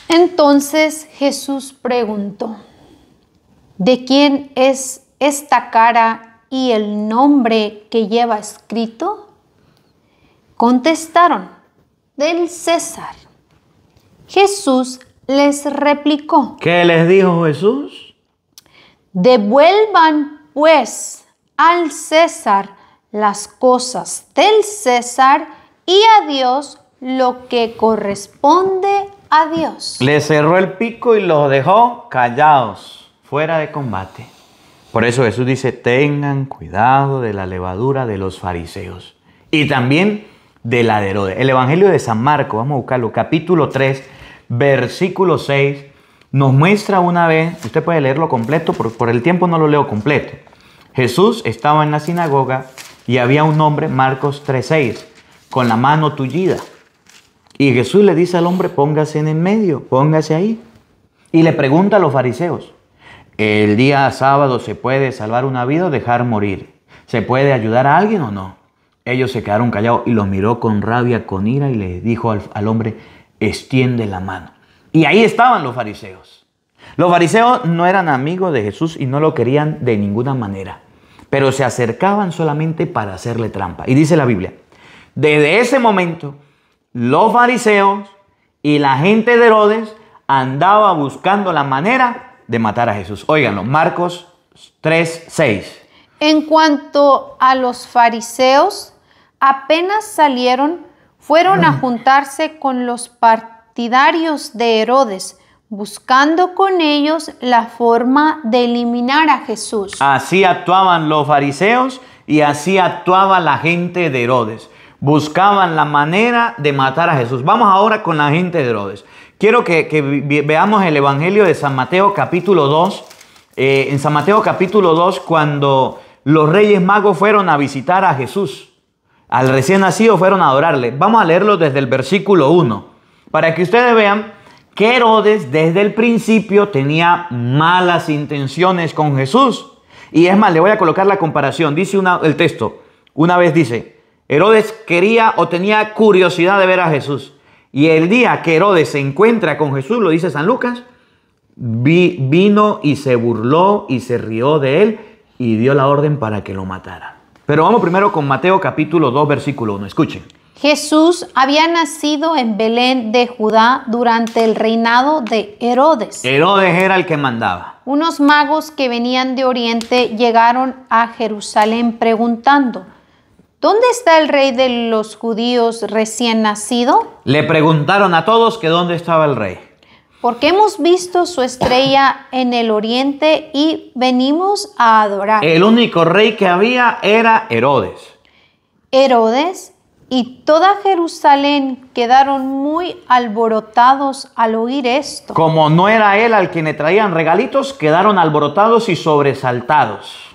Entonces Jesús preguntó, ¿de quién es esta cara y el nombre que lleva escrito? Contestaron, del César. Jesús les replicó. ¿Qué les dijo Jesús? Devuelvan pues al César las cosas del César y a Dios lo que corresponde le cerró el pico y los dejó callados, fuera de combate. Por eso Jesús dice, tengan cuidado de la levadura de los fariseos y también de la de Herodes. El Evangelio de San Marco, vamos a buscarlo, capítulo 3, versículo 6, nos muestra una vez, usted puede leerlo completo, por el tiempo no lo leo completo. Jesús estaba en la sinagoga y había un hombre, Marcos 3.6, con la mano tullida. Y Jesús le dice al hombre, póngase en el medio, póngase ahí. Y le pregunta a los fariseos, ¿el día sábado se puede salvar una vida o dejar morir? ¿Se puede ayudar a alguien o no? Ellos se quedaron callados y lo miró con rabia, con ira y le dijo al, al hombre, extiende la mano. Y ahí estaban los fariseos. Los fariseos no eran amigos de Jesús y no lo querían de ninguna manera, pero se acercaban solamente para hacerle trampa. Y dice la Biblia, desde ese momento los fariseos y la gente de Herodes andaba buscando la manera de matar a Jesús. Óiganlo, Marcos 3, 6. En cuanto a los fariseos, apenas salieron, fueron a mm. juntarse con los partidarios de Herodes, buscando con ellos la forma de eliminar a Jesús. Así actuaban los fariseos y así actuaba la gente de Herodes buscaban la manera de matar a Jesús. Vamos ahora con la gente de Herodes. Quiero que, veamos el Evangelio de San Mateo capítulo 2. Eh, en San Mateo capítulo 2, cuando los reyes magos fueron a visitar a Jesús, al recién nacido fueron a adorarle. Vamos a leerlo desde el versículo 1, para que ustedes vean que Herodes desde el principio tenía malas intenciones con Jesús. Y es más, le voy a colocar la comparación. Dice una, el texto, una vez dice, Herodes quería o tenía curiosidad de ver a Jesús. Y el día que Herodes se encuentra con Jesús, lo dice San Lucas, vino y se burló y se rió de él y dio la orden para que lo matara. Pero vamos primero con Mateo capítulo 2, versículo 1. Escuchen. Jesús había nacido en Belén de Judá durante el reinado de Herodes. Herodes era el que mandaba. Unos magos que venían de Oriente llegaron a Jerusalén preguntando, ¿Dónde está el rey de los judíos recién nacido? Le preguntaron a todos que dónde estaba el rey. Porque hemos visto su estrella en el oriente y venimos a adorar. El único rey que había era Herodes. Herodes y toda Jerusalén quedaron muy alborotados al oír esto. Como no era él al quien le traían regalitos, quedaron alborotados y sobresaltados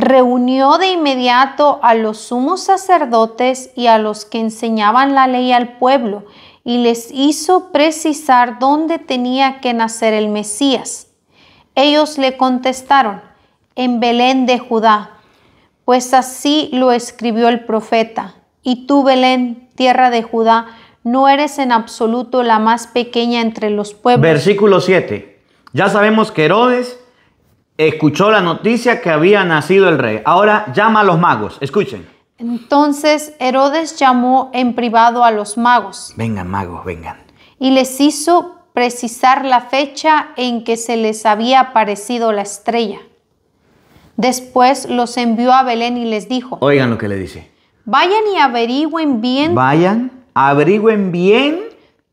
reunió de inmediato a los sumos sacerdotes y a los que enseñaban la ley al pueblo y les hizo precisar dónde tenía que nacer el Mesías. Ellos le contestaron, en Belén de Judá, pues así lo escribió el profeta. Y tú, Belén, tierra de Judá, no eres en absoluto la más pequeña entre los pueblos. Versículo 7. Ya sabemos que Herodes escuchó la noticia que había nacido el rey. Ahora llama a los magos. Escuchen. Entonces Herodes llamó en privado a los magos. Vengan, magos, vengan. Y les hizo precisar la fecha en que se les había aparecido la estrella. Después los envió a Belén y les dijo. Oigan lo que le dice. Vayan y averigüen bien. Vayan, averigüen bien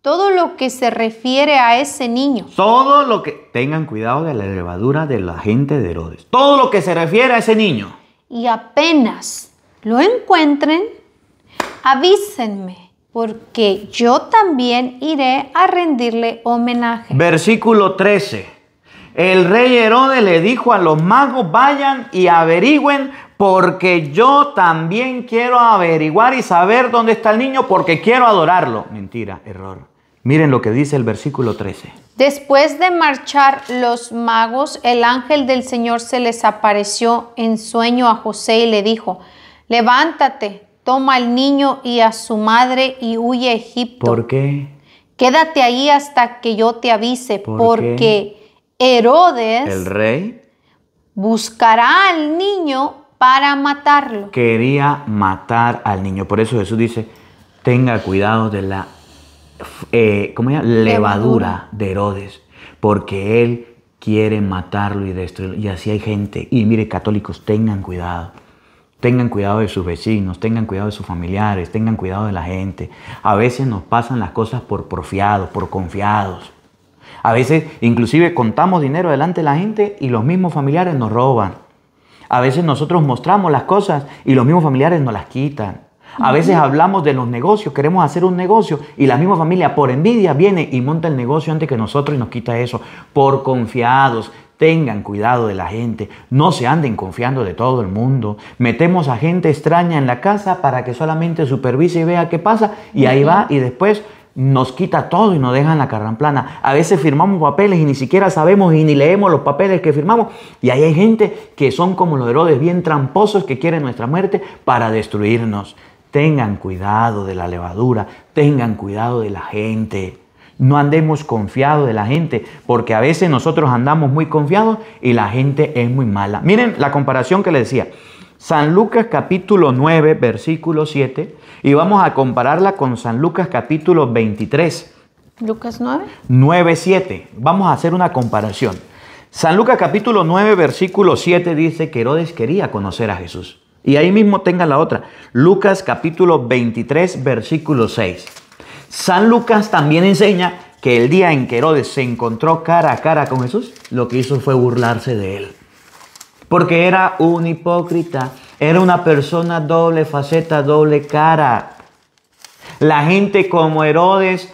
todo lo que se refiere a ese niño. Todo lo que... Tengan cuidado de la levadura de la gente de Herodes. Todo lo que se refiere a ese niño. Y apenas lo encuentren, avísenme, porque yo también iré a rendirle homenaje. Versículo 13. El rey Herodes le dijo a los magos, vayan y averigüen porque yo también quiero averiguar y saber dónde está el niño porque quiero adorarlo. Mentira, error. Miren lo que dice el versículo 13. Después de marchar los magos, el ángel del Señor se les apareció en sueño a José y le dijo, levántate, toma al niño y a su madre y huye a Egipto. ¿Por qué? Quédate ahí hasta que yo te avise, porque Herodes, el rey, buscará al niño para matarlo. Quería matar al niño, por eso Jesús dice, tenga cuidado de la eh, ¿cómo levadura de Herodes, porque él quiere matarlo y destruirlo. Y así hay gente. Y mire, católicos, tengan cuidado. Tengan cuidado de sus vecinos, tengan cuidado de sus familiares, tengan cuidado de la gente. A veces nos pasan las cosas por profiados, por confiados. A veces inclusive contamos dinero delante de la gente y los mismos familiares nos roban. A veces nosotros mostramos las cosas y los mismos familiares nos las quitan. A veces hablamos de los negocios, queremos hacer un negocio y la misma familia por envidia viene y monta el negocio antes que nosotros y nos quita eso. Por confiados, tengan cuidado de la gente, no se anden confiando de todo el mundo. Metemos a gente extraña en la casa para que solamente supervise y vea qué pasa y ahí va y después nos quita todo y nos dejan la plana. A veces firmamos papeles y ni siquiera sabemos y ni leemos los papeles que firmamos. Y ahí hay gente que son como los herodes bien tramposos que quieren nuestra muerte para destruirnos. Tengan cuidado de la levadura, tengan cuidado de la gente. No andemos confiados de la gente, porque a veces nosotros andamos muy confiados y la gente es muy mala. Miren la comparación que le decía. San Lucas capítulo 9, versículo 7, y vamos a compararla con San Lucas capítulo 23. Lucas 9. 9, 7. Vamos a hacer una comparación. San Lucas capítulo 9, versículo 7 dice que Herodes quería conocer a Jesús. Y ahí mismo tenga la otra. Lucas capítulo 23, versículo 6. San Lucas también enseña que el día en que Herodes se encontró cara a cara con Jesús, lo que hizo fue burlarse de él. Porque era un hipócrita, era una persona doble faceta, doble cara. La gente como Herodes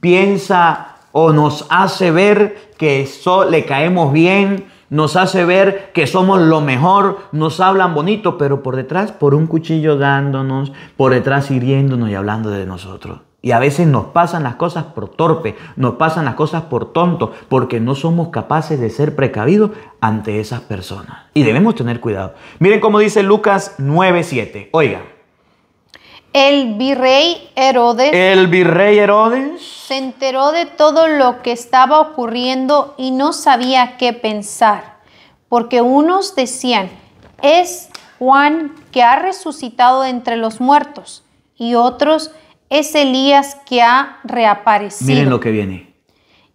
piensa o nos hace ver que so, le caemos bien, nos hace ver que somos lo mejor, nos hablan bonito, pero por detrás, por un cuchillo dándonos, por detrás hiriéndonos y hablando de nosotros. Y a veces nos pasan las cosas por torpe, nos pasan las cosas por tonto, porque no somos capaces de ser precavidos ante esas personas. Y debemos tener cuidado. Miren cómo dice Lucas 9:7. Oiga. El virrey Herodes. Se enteró de todo lo que estaba ocurriendo y no sabía qué pensar, porque unos decían, es Juan que ha resucitado entre los muertos, y otros, es Elías que ha reaparecido. Miren lo que viene.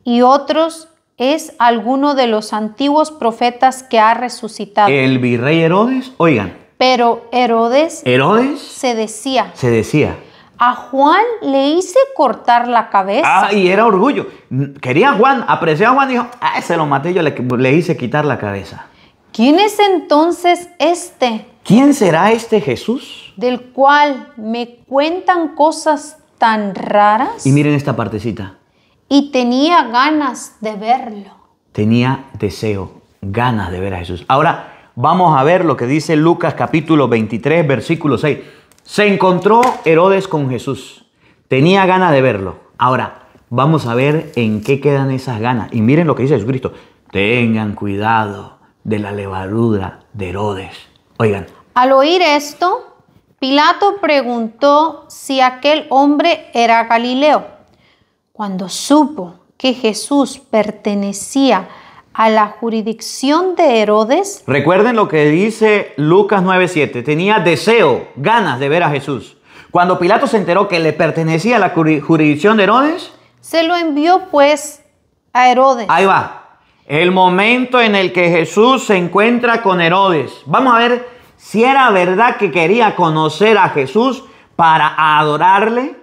Y otros, es alguno de los antiguos profetas que ha resucitado. El virrey Herodes, oigan, pero Herodes, se decía, se decía, a Juan le hice cortar la cabeza. Ah, y era orgullo. Quería a Juan, apreció a Juan y dijo, ah, se lo maté, yo le, le hice quitar la cabeza. ¿Quién es entonces este? ¿Quién será este Jesús? Del cual me cuentan cosas tan raras. Y miren esta partecita. Y tenía ganas de verlo. Tenía deseo, ganas de ver a Jesús. Ahora, Vamos a ver lo que dice Lucas capítulo 23, versículo 6. Se encontró Herodes con Jesús. Tenía ganas de verlo. Ahora, vamos a ver en qué quedan esas ganas. Y miren lo que dice Jesucristo. Tengan cuidado de la levadura de Herodes. Oigan. Al oír esto, Pilato preguntó si aquel hombre era Galileo. Cuando supo que Jesús pertenecía a a la jurisdicción de Herodes. Recuerden lo que dice Lucas 9:7. Tenía deseo, ganas de ver a Jesús. Cuando Pilato se enteró que le pertenecía a la jurisdicción de Herodes, se lo envió pues a Herodes. Ahí va. El momento en el que Jesús se encuentra con Herodes. Vamos a ver si era verdad que quería conocer a Jesús para adorarle.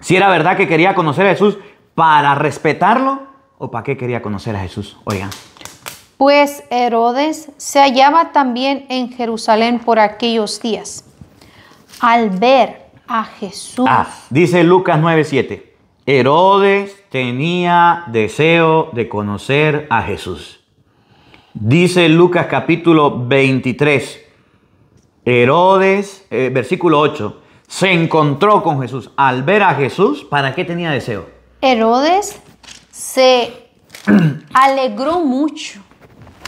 Si era verdad que quería conocer a Jesús para respetarlo o para qué quería conocer a Jesús? Oigan. Pues Herodes se hallaba también en Jerusalén por aquellos días. Al ver a Jesús. Ah, dice Lucas 9:7. Herodes tenía deseo de conocer a Jesús. Dice Lucas capítulo 23. Herodes, eh, versículo 8, se encontró con Jesús. Al ver a Jesús, ¿para qué tenía deseo? Herodes se alegró mucho.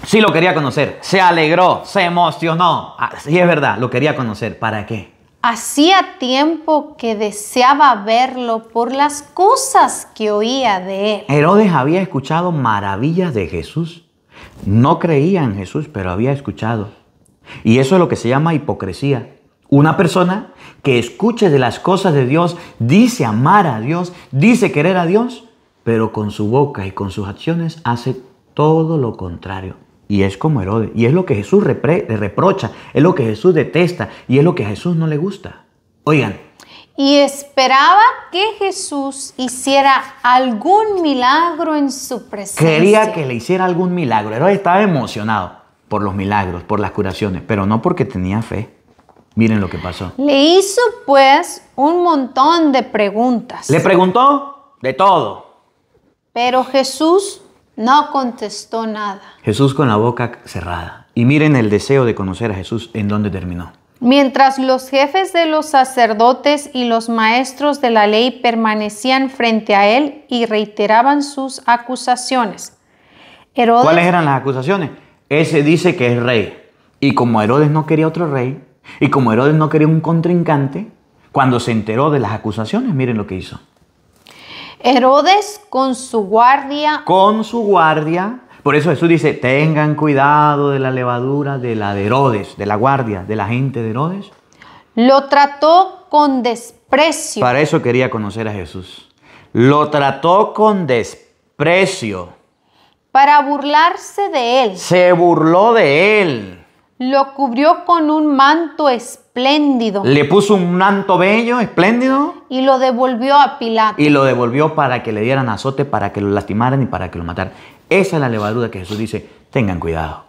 Sí, lo quería conocer. Se alegró, se emocionó. Ah, sí, es verdad, lo quería conocer. ¿Para qué? Hacía tiempo que deseaba verlo por las cosas que oía de él. Herodes había escuchado maravillas de Jesús. No creía en Jesús, pero había escuchado. Y eso es lo que se llama hipocresía. Una persona que escuche de las cosas de Dios, dice amar a Dios, dice querer a Dios, pero con su boca y con sus acciones hace todo lo contrario. Y es como Herodes. Y es lo que Jesús reprocha, es lo que Jesús detesta y es lo que a Jesús no le gusta. Oigan. Y esperaba que Jesús hiciera algún milagro en su presencia. Quería que le hiciera algún milagro. Herodes estaba emocionado por los milagros, por las curaciones, pero no porque tenía fe. Miren lo que pasó. Le hizo pues un montón de preguntas. Le preguntó de todo. Pero Jesús no contestó nada. Jesús con la boca cerrada. Y miren el deseo de conocer a Jesús en dónde terminó. Mientras los jefes de los sacerdotes y los maestros de la ley permanecían frente a él y reiteraban sus acusaciones. ¿Cuáles eran las acusaciones? Ese dice que es rey. Y como Herodes no quería otro rey, y como Herodes no quería un contrincante, cuando se enteró de las acusaciones, miren lo que hizo. Herodes con su guardia. Con su guardia. Por eso Jesús dice, tengan cuidado de la levadura de la de Herodes, de la guardia, de la gente de Herodes. Lo trató con desprecio. Para eso quería conocer a Jesús. Lo trató con desprecio. Para burlarse de él. Se burló de él. Lo cubrió con un manto espiritual le puso un manto bello, espléndido. Y lo devolvió a Pilato. Y lo devolvió para que le dieran azote, para que lo lastimaran y para que lo mataran. Esa es la levadura que Jesús dice, tengan cuidado.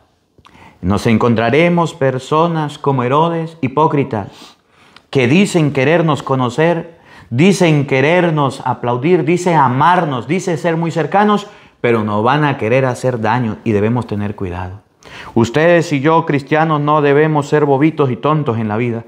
Nos encontraremos personas como Herodes, hipócritas, que dicen querernos conocer, dicen querernos aplaudir, dicen amarnos, dicen ser muy cercanos, pero no van a querer hacer daño y debemos tener cuidado. Ustedes y yo, cristianos, no debemos ser bobitos y tontos en la vida,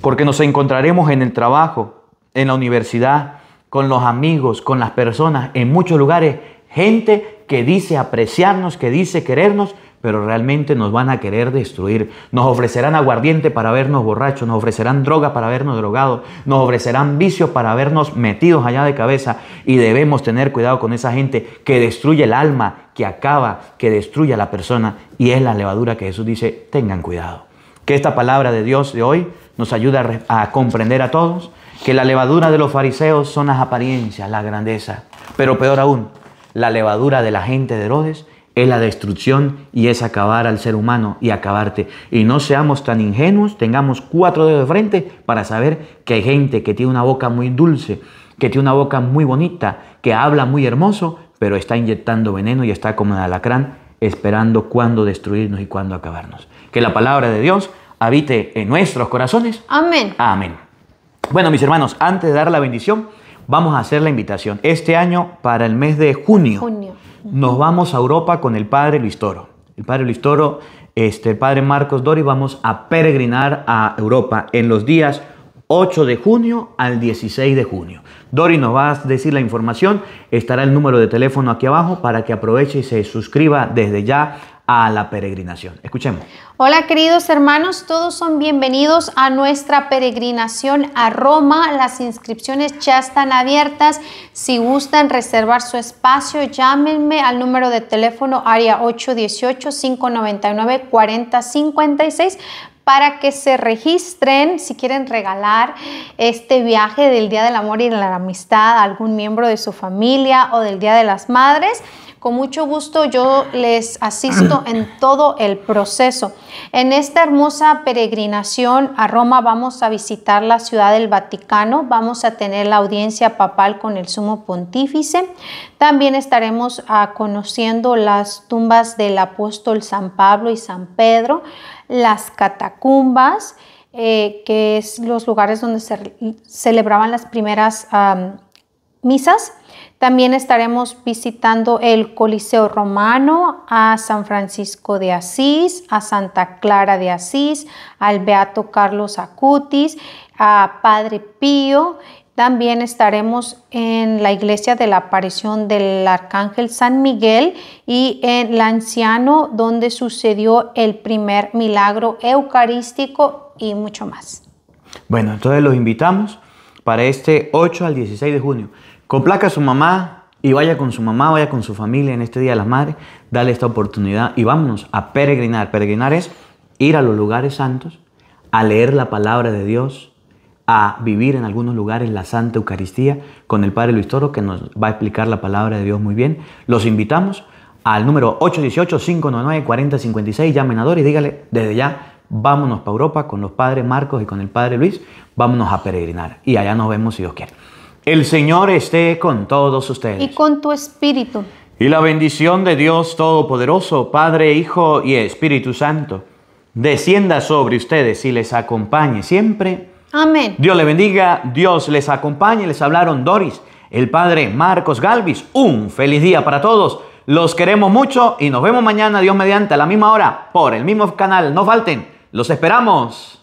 porque nos encontraremos en el trabajo, en la universidad, con los amigos, con las personas, en muchos lugares, gente que dice apreciarnos, que dice querernos, pero realmente nos van a querer destruir. Nos ofrecerán aguardiente para vernos borrachos, nos ofrecerán droga para vernos drogados, nos ofrecerán vicios para vernos metidos allá de cabeza y debemos tener cuidado con esa gente que destruye el alma, que acaba, que destruye a la persona y es la levadura que Jesús dice, tengan cuidado. Que esta palabra de Dios de hoy nos ayuda a comprender a todos que la levadura de los fariseos son las apariencias, la grandeza, pero peor aún, la levadura de la gente de Herodes es la destrucción y es acabar al ser humano y acabarte. Y no seamos tan ingenuos, tengamos cuatro dedos de frente para saber que hay gente que tiene una boca muy dulce, que tiene una boca muy bonita, que habla muy hermoso, pero está inyectando veneno y está como un alacrán esperando cuándo destruirnos y cuándo acabarnos. Que la palabra de Dios habite en nuestros corazones. Amén. Amén. Bueno, mis hermanos, antes de dar la bendición, vamos a hacer la invitación. Este año, para el mes de junio. junio nos vamos a Europa con el padre Luis Toro. El padre Luis Toro, este, el padre Marcos Dori, vamos a peregrinar a Europa en los días 8 de junio al 16 de junio. Dori nos va a decir la información, estará el número de teléfono aquí abajo para que aproveche y se suscriba desde ya la peregrinación. Escuchemos. Hola queridos hermanos, todos son bienvenidos a nuestra peregrinación a Roma. Las inscripciones ya están abiertas. Si gustan reservar su espacio, llámenme al número de teléfono área 818-599-4056 para que se registren si quieren regalar este viaje del Día del Amor y de la Amistad a algún miembro de su familia o del Día de las Madres. Con mucho gusto yo les asisto en todo el proceso. En esta hermosa peregrinación a Roma vamos a visitar la ciudad del Vaticano, vamos a tener la audiencia papal con el sumo pontífice. También estaremos ah, conociendo las tumbas del apóstol San Pablo y San Pedro, las catacumbas, eh, que es los lugares donde se celebraban las primeras ah, misas también estaremos visitando el Coliseo Romano, a San Francisco de Asís, a Santa Clara de Asís, al Beato Carlos Acutis, a Padre Pío. También estaremos en la iglesia de la aparición del Arcángel San Miguel y en el Anciano, donde sucedió el primer milagro eucarístico y mucho más. Bueno, entonces los invitamos para este 8 al 16 de junio. Complaca a su mamá y vaya con su mamá, vaya con su familia en este Día de las Madres, dale esta oportunidad y vámonos a peregrinar. Peregrinar es ir a los lugares santos, a leer la palabra de Dios, a vivir en algunos lugares la Santa Eucaristía con el Padre Luis Toro, que nos va a explicar la palabra de Dios muy bien. Los invitamos al número 818-599-4056, llamen a y dígale desde ya, vámonos para Europa con los padres Marcos y con el Padre Luis, vámonos a peregrinar. Y allá nos vemos si Dios quiere. El Señor esté con todos ustedes. Y con tu espíritu. Y la bendición de Dios Todopoderoso, Padre, Hijo y Espíritu Santo, descienda sobre ustedes y les acompañe siempre. Amén. Dios le bendiga, Dios les acompañe. Les hablaron Doris, el Padre Marcos Galvis. Un feliz día para todos. Los queremos mucho y nos vemos mañana, Dios mediante, a la misma hora, por el mismo canal. No falten, los esperamos.